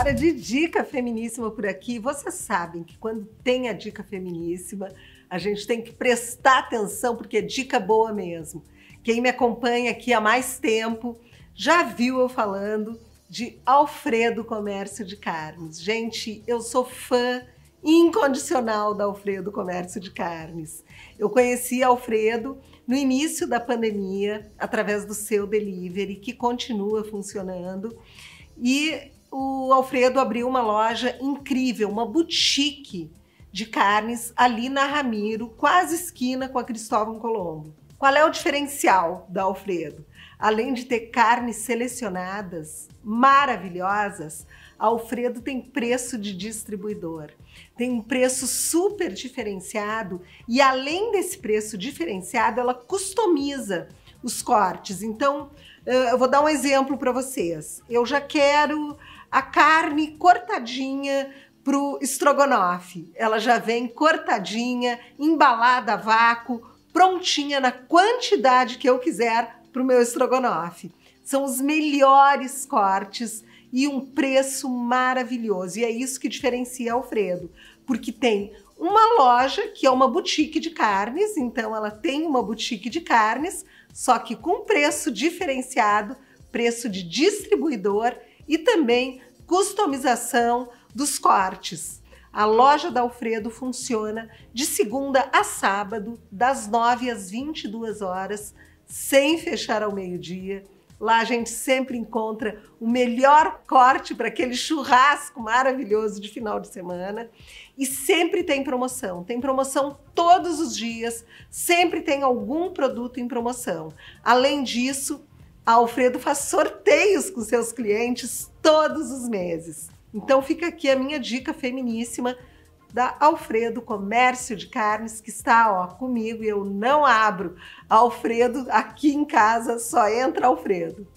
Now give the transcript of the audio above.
Hora de dica feminíssima por aqui. Vocês sabem que quando tem a dica feminíssima, a gente tem que prestar atenção porque é dica boa mesmo. Quem me acompanha aqui há mais tempo já viu eu falando de Alfredo Comércio de Carnes. Gente, eu sou fã incondicional da Alfredo Comércio de Carnes. Eu conheci Alfredo no início da pandemia através do seu delivery que continua funcionando e o Alfredo abriu uma loja incrível, uma boutique de carnes ali na Ramiro, quase esquina com a Cristóvão Colombo. Qual é o diferencial da Alfredo? Além de ter carnes selecionadas maravilhosas, a Alfredo tem preço de distribuidor. Tem um preço super diferenciado e além desse preço diferenciado, ela customiza os cortes. Então, eh, eu vou dar um exemplo para vocês. Eu já quero a carne cortadinha para o estrogonofe. Ela já vem cortadinha, embalada a vácuo, prontinha na quantidade que eu quiser para o meu estrogonofe. São os melhores cortes e um preço maravilhoso. E é isso que diferencia Alfredo, porque tem uma loja que é uma boutique de carnes, então ela tem uma boutique de carnes, só que com preço diferenciado, preço de distribuidor e também customização dos cortes. A loja da Alfredo funciona de segunda a sábado, das 9 às 22 horas, sem fechar ao meio-dia. Lá a gente sempre encontra o melhor corte para aquele churrasco maravilhoso de final de semana. E sempre tem promoção. Tem promoção todos os dias, sempre tem algum produto em promoção. Além disso, a Alfredo faz sorteios com seus clientes todos os meses. Então fica aqui a minha dica feminíssima da Alfredo Comércio de Carnes, que está ó, comigo e eu não abro. Alfredo, aqui em casa só entra Alfredo.